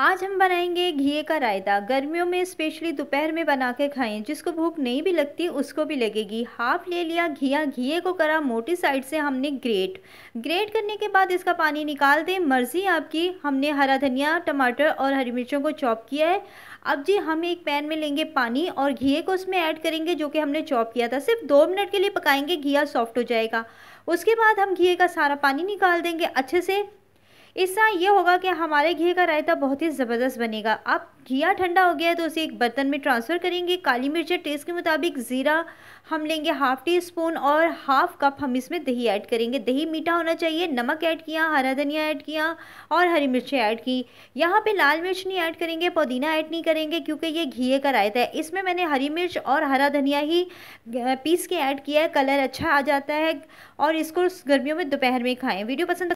आज हम बनाएंगे घी का रायता गर्मियों में स्पेशली दोपहर में बना के खाएं जिसको भूख नहीं भी लगती उसको भी लगेगी हाफ ले लिया घिया घिए को करा मोटी साइड से हमने ग्रेट ग्रेट करने के बाद इसका पानी निकाल दें मर्ज़ी आपकी हमने हरा धनिया टमाटर और हरी मिर्चों को चॉप किया है अब जी हम एक पैन में लेंगे पानी और घिए को उसमें ऐड करेंगे जो कि हमने चॉप किया था सिर्फ दो मिनट के लिए पकाएंगे घिया सॉफ्ट हो जाएगा उसके बाद हम घिए का सारा पानी निकाल देंगे अच्छे से इस तरह ये होगा कि हमारे घी का रायता बहुत ही ज़बरदस्त बनेगा आप घिया ठंडा हो गया है तो उसे एक बर्तन में ट्रांसफ़र करेंगे काली मिर्च टेस्ट के मुताबिक ज़ीरा हम लेंगे हाफ़ टी स्पून और हाफ़ कप हम इसमें दही ऐड करेंगे दही मीठा होना चाहिए नमक ऐड किया हरा धनिया ऐड किया और हरी मिर्चें ऐड की यहाँ पे लाल मिर्च नहीं ऐड करेंगे पुदीना ऐड नहीं करेंगे क्योंकि ये घिए का रायता है इसमें मैंने हरी मिर्च और हरा धनिया ही पीस के ऐड किया है कलर अच्छा आ जाता है और इसको गर्मियों में दोपहर में खाएँ वीडियो पसंद